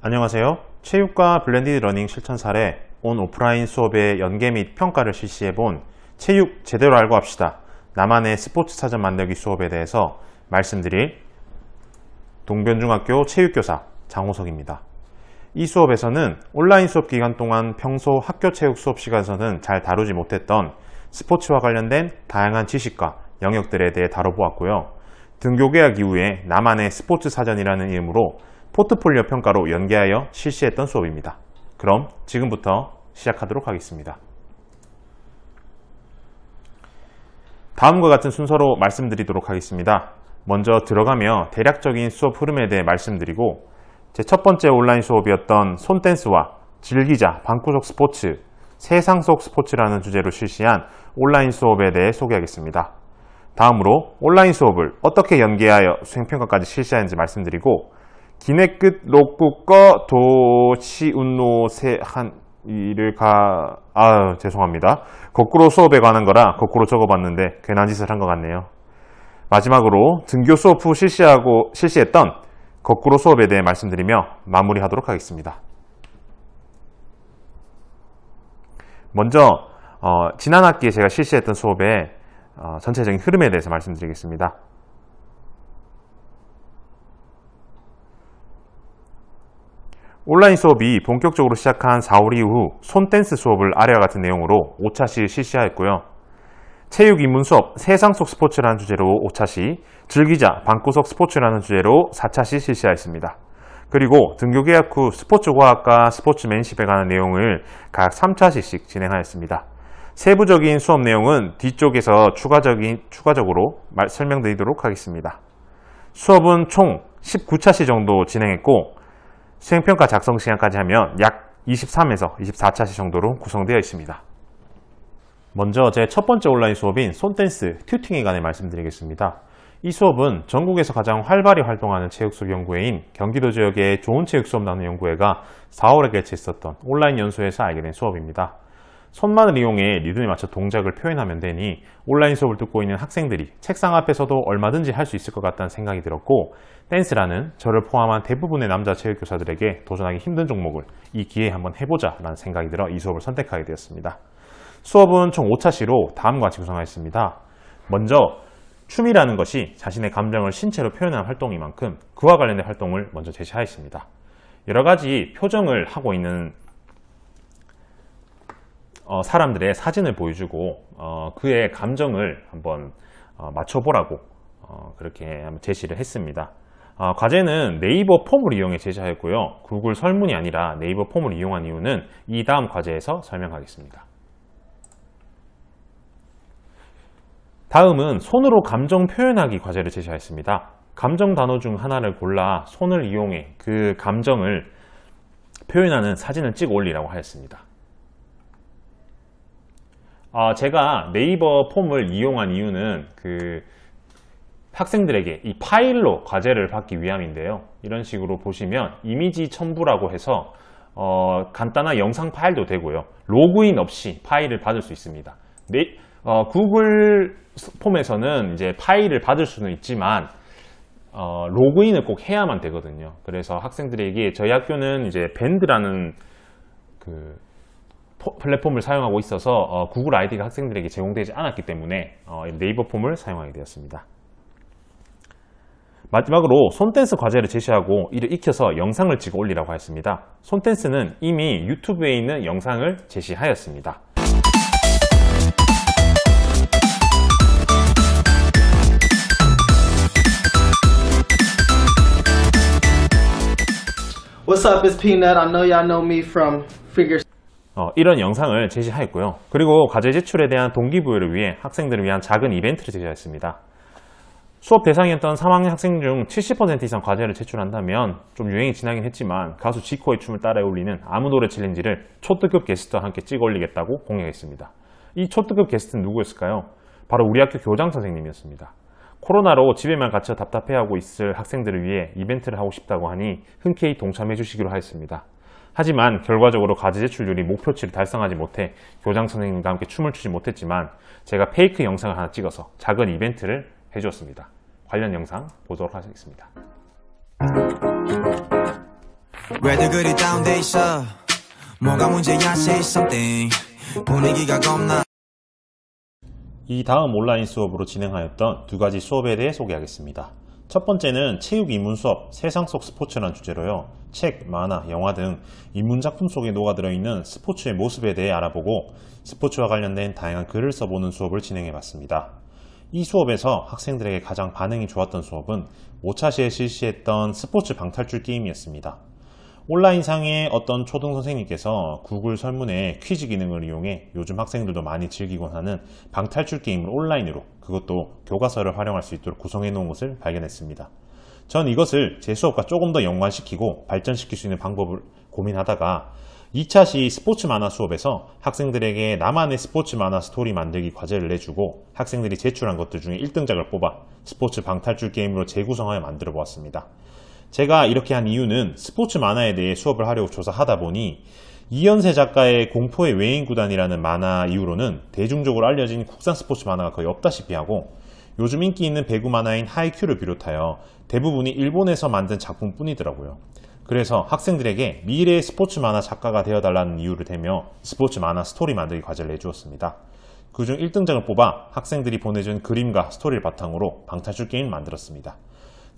안녕하세요. 체육과 블렌디드 러닝 실천 사례 온 오프라인 수업의 연계 및 평가를 실시해 본 체육 제대로 알고 합시다. 나만의 스포츠 사전 만들기 수업에 대해서 말씀드릴 동변중학교 체육교사 장호석입니다. 이 수업에서는 온라인 수업 기간 동안 평소 학교 체육 수업 시간에서는 잘 다루지 못했던 스포츠와 관련된 다양한 지식과 영역들에 대해 다뤄보았고요. 등교 계약 이후에 나만의 스포츠 사전이라는 이름으로 포트폴리오 평가로 연계하여 실시했던 수업입니다. 그럼 지금부터 시작하도록 하겠습니다. 다음과 같은 순서로 말씀드리도록 하겠습니다. 먼저 들어가며 대략적인 수업 흐름에 대해 말씀드리고 제 첫 번째 온라인 수업이었던 손댄스와 즐기자, 방구석 스포츠, 세상 속 스포츠라는 주제로 실시한 온라인 수업에 대해 소개하겠습니다. 다음으로 온라인 수업을 어떻게 연계하여 수행평가까지 실시하는지 말씀드리고 기내 끝 로꾸꺼 도시운노세한 이를 가... 아 죄송합니다. 거꾸로 수업에 관한 거라 거꾸로 적어봤는데 괜한 짓을 한 것 같네요. 마지막으로 등교 수업 후 실시하고 실시했던 거꾸로 수업에 대해 말씀드리며 마무리하도록 하겠습니다. 먼저 어, 지난 학기에 제가 실시했던 수업의 어, 전체적인 흐름에 대해서 말씀드리겠습니다. 온라인 수업이 본격적으로 시작한 4월 이후 손댄스 수업을 아래와 같은 내용으로 5차시 실시하였고요. 체육 입문 수업 세상 속 스포츠라는 주제로 5차시, 즐기자 방구석 스포츠라는 주제로 4차시 실시하였습니다. 그리고 등교 계약 후 스포츠과학과 스포츠맨십에 관한 내용을 각 3차시씩 진행하였습니다. 세부적인 수업 내용은 뒤쪽에서 추가적인, 추가적으로 말, 설명드리도록 하겠습니다. 수업은 총 19차시 정도 진행했고 시행평가 작성 시간까지 하면 약 23에서 24차시 정도로 구성되어 있습니다. 먼저 제 첫 번째 온라인 수업인 손댄스 튜팅에 관해 말씀드리겠습니다. 이 수업은 전국에서 가장 활발히 활동하는 체육수업 연구회인 경기도 지역의 좋은 체육수업 나눔 연구회가 4월에 개최했었던 온라인 연수에서 알게 된 수업입니다. 손만을 이용해 리듬에 맞춰 동작을 표현하면 되니 온라인 수업을 듣고 있는 학생들이 책상 앞에서도 얼마든지 할 수 있을 것 같다는 생각이 들었고 댄스라는 저를 포함한 대부분의 남자 체육교사들에게 도전하기 힘든 종목을 이 기회에 한번 해보자 라는 생각이 들어 이 수업을 선택하게 되었습니다. 수업은 총 5차시로 다음과 같이 구성하였습니다. 먼저 춤이라는 것이 자신의 감정을 신체로 표현하는 활동이 만큼 그와 관련된 활동을 먼저 제시하였습니다. 여러 가지 표정을 하고 있는 어, 사람들의 사진을 보여주고 어, 그의 감정을 한번 어, 맞춰보라고 어, 그렇게 제시를 했습니다. 어, 과제는 네이버 폼을 이용해 제시하였고요. 구글 설문이 아니라 네이버 폼을 이용한 이유는 이 다음 과제에서 설명하겠습니다. 다음은 손으로 감정 표현하기 과제를 제시하였습니다. 감정 단어 중 하나를 골라 손을 이용해 그 감정을 표현하는 사진을 찍어 올리라고 하였습니다. 어, 제가 네이버 폼을 이용한 이유는 그 학생들에게 이 파일로 과제를 받기 위함인데요. 이런 식으로 보시면 이미지 첨부라고 해서 어, 간단한 영상 파일도 되고요. 로그인 없이 파일을 받을 수 있습니다. 네, 어, 구글 폼에서는 이제 파일을 받을 수는 있지만 어, 로그인을 꼭 해야만 되거든요. 그래서 학생들에게 저희 학교는 이제 밴드라는 그 플랫폼을 사용하고 있어서 어, 구글 아이디가 학생들에게 제공되지 않았기 때문에 어, 네이버 폼을 사용하게 되었습니다. 마지막으로 손댄스 과제를 제시하고 이를 익혀서 영상을 찍어 올리라고 했습니다. 손댄스는 이미 유튜브에 있는 영상을 제시하였습니다. 어, 이런 영상을 제시하였고요. 그리고 과제 제출에 대한 동기부여를 위해 학생들을 위한 작은 이벤트를 제시하였습니다 수업 대상이었던 3학년 학생 중 70% 이상 과제를 제출한다면 좀 유행이 지나긴 했지만 가수 지코의 춤을 따라 올리는 아무 노래 챌린지를 초특급 게스트와 함께 찍어 올리겠다고 공약했습니다. 이 초특급 게스트는 누구였을까요? 바로 우리 학교 교장 선생님이었습니다. 코로나로 집에만 갇혀 답답해하고 있을 학생들을 위해 이벤트를 하고 싶다고 하니 흔쾌히 동참해 주시기로 하였습니다. 하지만 결과적으로 과제 제출률이 목표치를 달성하지 못해 교장 선생님과 함께 춤을 추지 못했지만 제가 페이크 영상을 하나 찍어서 작은 이벤트를 해주었습니다. 관련 영상 보도록 하겠습니다. 이 다음 온라인 수업으로 진행하였던 두 가지 수업에 대해 소개하겠습니다. 첫 번째는 체육 입문 수업 세상 속 스포츠란 주제로요. 책, 만화, 영화 등입문 작품 속에 녹아들어 있는 스포츠의 모습에 대해 알아보고 스포츠와 관련된 다양한 글을 써보는 수업을 진행해 봤습니다. 이 수업에서 학생들에게 가장 반응이 좋았던 수업은 5차 시에 실시했던 스포츠 방탈출 게임이었습니다. 온라인상의 어떤 초등 선생님께서 구글 설문의 퀴즈 기능을 이용해 요즘 학생들도 많이 즐기곤 하는 방탈출 게임을 온라인으로 그것도 교과서를 활용할 수 있도록 구성해 놓은 것을 발견했습니다. 전 이것을 제 수업과 조금 더 연관시키고 발전시킬 수 있는 방법을 고민하다가 2차 시 스포츠 만화 수업에서 학생들에게 나만의 스포츠 만화 스토리 만들기 과제를 내주고 학생들이 제출한 것들 중에 1등작을 뽑아 스포츠 방탈출 게임으로 재구성하여 만들어 보았습니다. 제가 이렇게 한 이유는 스포츠 만화에 대해 수업을 하려고 조사하다 보니 이현세 작가의 공포의 외인 구단이라는 만화 이후로는 대중적으로 알려진 국산 스포츠 만화가 거의 없다시피 하고 요즘 인기 있는 배구 만화인 하이큐를 비롯하여 대부분이 일본에서 만든 작품뿐이더라고요. 그래서 학생들에게 미래의 스포츠 만화 작가가 되어달라는 이유를 대며 스포츠 만화 스토리 만들기 과제를 내주었습니다. 그중 1등장을 뽑아 학생들이 보내준 그림과 스토리를 바탕으로 방탈출 게임을 만들었습니다.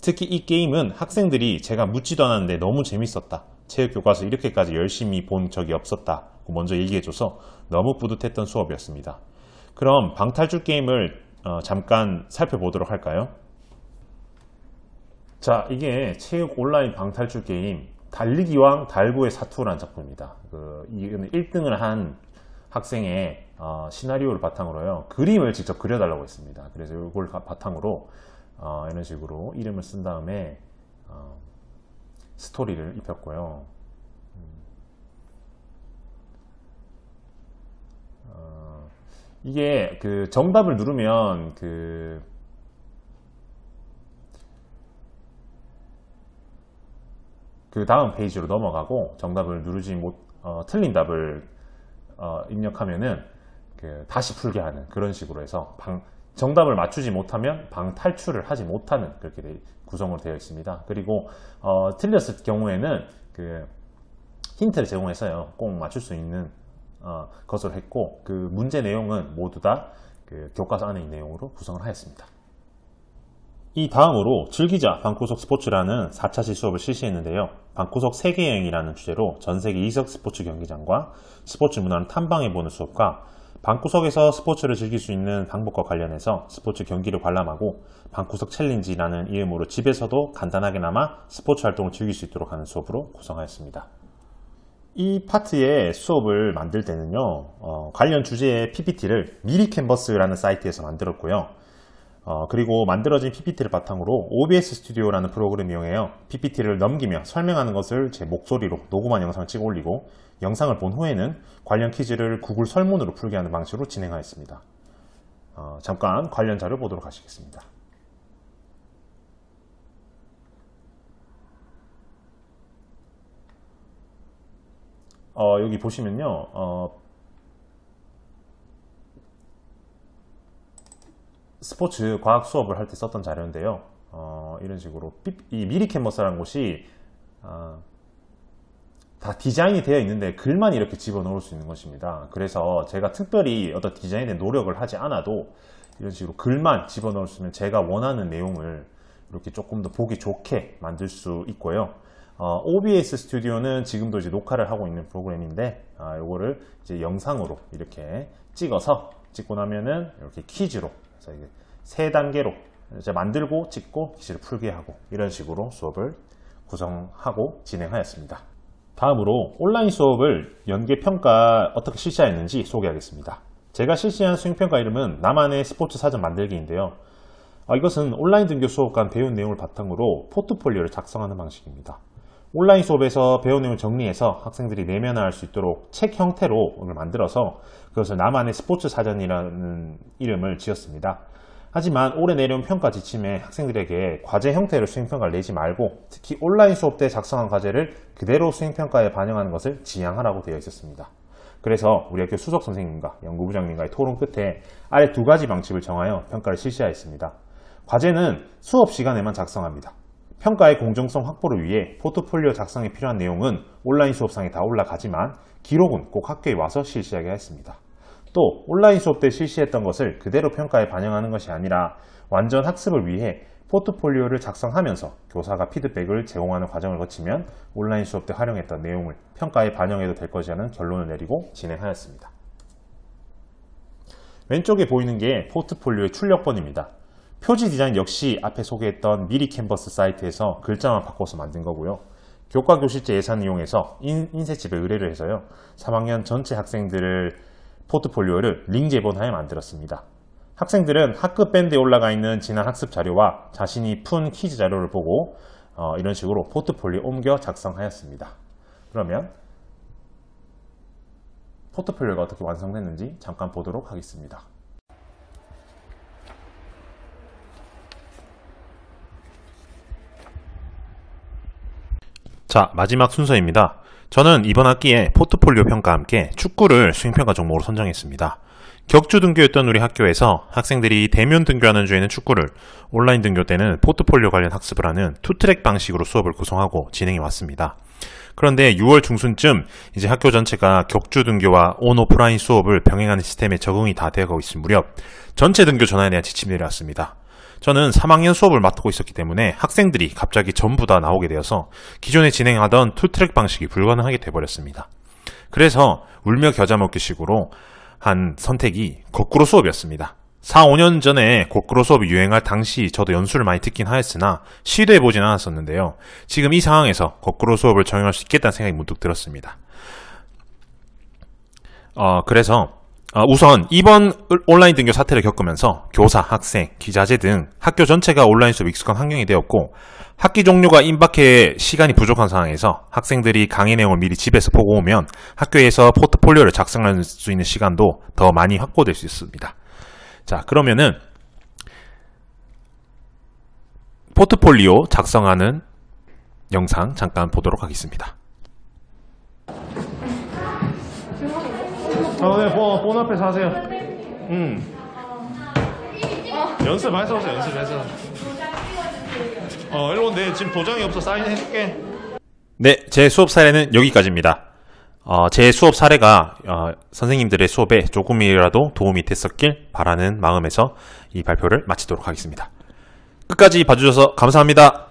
특히 이 게임은 학생들이 제가 묻지도 않았는데 너무 재밌었다. 체육교과서 이렇게까지 열심히 본 적이 없었다. 먼저 얘기해줘서 너무 뿌듯했던 수업이었습니다. 그럼 방탈출 게임을 어, 잠깐 살펴보도록 할까요? 자, 이게 체육 온라인 방탈출 게임 달리기왕 달고의 사투라는 작품입니다. 그, 1등을 한 학생의 어, 시나리오를 바탕으로요. 그림을 직접 그려달라고 했습니다. 그래서 이걸 바탕으로 어, 이런 식으로 이름을 쓴 다음에 어, 스토리를 입혔고요. 음. 어, 이게 그 정답을 누르면 그그 그 다음 페이지로 넘어가고 정답을 누르지 못 어, 틀린 답을 어, 입력하면은 그 다시 풀게 하는 그런 식으로 해서 방, 정답을 맞추지 못하면 방 탈출을 하지 못하는 그렇게 구성으로 되어 있습니다. 그리고 어, 틀렸을 경우에는 그 힌트를 제공해서요. 꼭 맞출 수 있는 어, 것을 했고 그 문제 내용은 모두 다 그 교과서 안에 있는 내용으로 구성을 하였습니다. 이 다음으로 즐기자 방구석 스포츠라는 4차시 수업을 실시했는데요. 방구석 세계여행이라는 주제로 전 세계 이석 스포츠 경기장과 스포츠 문화를 탐방해보는 수업과 방구석에서 스포츠를 즐길 수 있는 방법과 관련해서 스포츠 경기를 관람하고 방구석 챌린지라는 이름으로 집에서도 간단하게나마 스포츠 활동을 즐길 수 있도록 하는 수업으로 구성하였습니다. 이 파트의 수업을 만들 때는요, 어, 관련 주제의 PPT를 미리 캔버스라는 사이트에서 만들었고요. 어, 그리고 만들어진 PPT를 바탕으로 OBS 스튜디오라는 프로그램 이용해요. PPT를 넘기며 설명하는 것을 제 목소리로 녹음한 영상을 찍어 올리고 영상을 본 후에는 관련 퀴즈를 구글 설문으로 풀게 하는 방식으로 진행하였습니다. 어, 잠깐 관련 자료 보도록 하시겠습니다. 어, 여기 보시면요. 어, 스포츠 과학 수업을 할 때 썼던 자료인데요. 어, 이런 식으로 이 미리 캔버스라는 곳이 어, 다 디자인이 되어 있는데 글만 이렇게 집어넣을 수 있는 것입니다. 그래서 제가 특별히 어떤 디자인에 노력을 하지 않아도 이런 식으로 글만 집어넣을 수 있으면 제가 원하는 내용을 이렇게 조금 더 보기 좋게 만들 수 있고요. 어, OBS 스튜디오는 지금도 이제 녹화를 하고 있는 프로그램인데 이거를 아, 이 영상으로 이렇게 찍어서 찍고 나면은 이렇게 퀴즈로 그래서 이게 세 단계로 이제 만들고 찍고 기시를 풀게 하고 이런 식으로 수업을 구성하고 진행하였습니다. 다음으로 온라인 수업을 연계평가 어떻게 실시하였는지 소개하겠습니다. 제가 실시한 수행평가 이름은 나만의 스포츠 사전 만들기인데요. 아, 이것은 온라인 등교 수업 간 배운 내용을 바탕으로 포트폴리오를 작성하는 방식입니다. 온라인 수업에서 배운 내용을 정리해서 학생들이 내면화할 수 있도록 책 형태로 오늘 만들어서 그것을 나만의 스포츠 사전이라는 이름을 지었습니다. 하지만 올해 내려온 평가 지침에 학생들에게 과제 형태로 수행평가를 내지 말고 특히 온라인 수업 때 작성한 과제를 그대로 수행평가에 반영하는 것을 지향하라고 되어 있었습니다. 그래서 우리 학교 수석 선생님과 연구부장님과의 토론 끝에 아래 두 가지 방침을 정하여 평가를 실시하였습니다. 과제는 수업 시간에만 작성합니다. 평가의 공정성 확보를 위해 포트폴리오 작성에 필요한 내용은 온라인 수업상에 다 올라가지만 기록은 꼭 학교에 와서 실시하게 했습니다. 또 온라인 수업 때 실시했던 것을 그대로 평가에 반영하는 것이 아니라 완전 학습을 위해 포트폴리오를 작성하면서 교사가 피드백을 제공하는 과정을 거치면 온라인 수업 때 활용했던 내용을 평가에 반영해도 될 것이라는 결론을 내리고 진행하였습니다. 왼쪽에 보이는 게 포트폴리오의 출력번입니다. 표지 디자인 역시 앞에 소개했던 미리 캔버스 사이트에서 글자만 바꿔서 만든 거고요. 교과 교실제 예산 이용해서 인,쇄집에 의뢰를 해서요. 3학년 전체 학생들을 포트폴리오를 링 제본하에 만들었습니다. 학생들은 학급 밴드에 올라가 있는 지난 학습 자료와 자신이 푼 퀴즈 자료를 보고 어, 이런 식으로 포트폴리오 옮겨 작성하였습니다. 그러면 포트폴리오가 어떻게 완성됐는지 잠깐 보도록 하겠습니다. 자, 마지막 순서입니다. 저는 이번 학기에 포트폴리오 평가와 함께 축구를 수행평가 종목으로 선정했습니다. 격주 등교였던 우리 학교에서 학생들이 대면 등교하는 주에는 축구를, 온라인 등교 때는 포트폴리오 관련 학습을 하는 투트랙 방식으로 수업을 구성하고 진행해 왔습니다. 그런데 6월 중순쯤 이제 학교 전체가 격주 등교와 온 오프라인 수업을 병행하는 시스템에 적응이 다 되어가고 있을 무렵 전체 등교 전환에 대한 지침이 내려왔습니다. 저는 3학년 수업을 맡고 있었기 때문에 학생들이 갑자기 전부 다 나오게 되어서 기존에 진행하던 투트랙 방식이 불가능하게 되어버렸습니다 그래서 울며 겨자 먹기 식으로 한 선택이 거꾸로 수업이었습니다. 4, 5년 전에 거꾸로 수업이 유행할 당시 저도 연수를 많이 듣긴 하였으나 시도해보진 않았었는데요. 지금 이 상황에서 거꾸로 수업을 적용할 수 있겠다는 생각이 문득 들었습니다. 어, 그래서 아, 우선 이번 온라인 등교 사태를 겪으면서 교사, 학생, 기자재 등 학교 전체가 온라인 수업 익숙한 환경이 되었고 학기 종료가 임박해 시간이 부족한 상황에서 학생들이 강의 내용을 미리 집에서 보고 오면 학교에서 포트폴리오를 작성할 수 있는 시간도 더 많이 확보될 수 있습니다. 자, 그러면은 포트폴리오 작성하는 영상 잠깐 보도록 하겠습니다. 다음 아, 네, 뭐, 본, 앞에서 하세요. 음. 연습해서 오세요, 연습해서. 어, 일로 내 어, 네, 지금 도장이 없어 사인해줄게. 네, 제 수업 사례는 여기까지입니다. 어, 제 수업 사례가 어, 선생님들의 수업에 조금이라도 도움이 됐었길 바라는 마음에서 이 발표를 마치도록 하겠습니다. 끝까지 봐주셔서 감사합니다.